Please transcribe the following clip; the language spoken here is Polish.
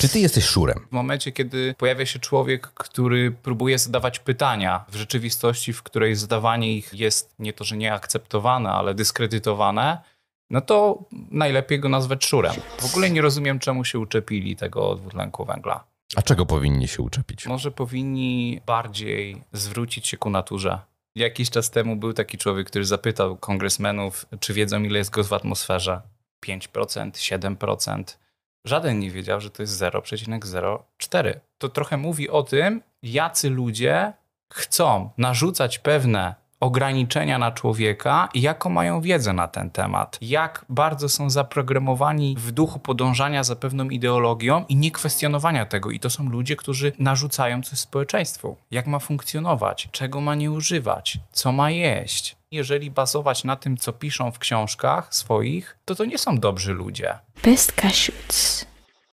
Czy ty jesteś szurem? W momencie, kiedy pojawia się człowiek, który próbuje zadawać pytania w rzeczywistości, w której zadawanie ich jest nie to, że nieakceptowane, ale dyskredytowane, no to najlepiej go nazwać szurem. W ogóle nie rozumiem, czemu się uczepili tego dwutlenku węgla. A czego powinni się uczepić? Może powinni bardziej zwrócić się ku naturze. Jakiś czas temu był taki człowiek, który zapytał kongresmenów, czy wiedzą, ile jest go w atmosferze. 5%, 7%. Żaden nie wiedział, że to jest 0,04. To trochę mówi o tym, jacy ludzie chcą narzucać pewne ograniczenia na człowieka i jaką mają wiedzę na ten temat. Jak bardzo są zaprogramowani w duchu podążania za pewną ideologią i niekwestionowania tego. I to są ludzie, którzy narzucają coś społeczeństwu. Jak ma funkcjonować, czego ma nie używać, co ma jeść jeżeli bazować na tym, co piszą w książkach swoich, to to nie są dobrzy ludzie. Best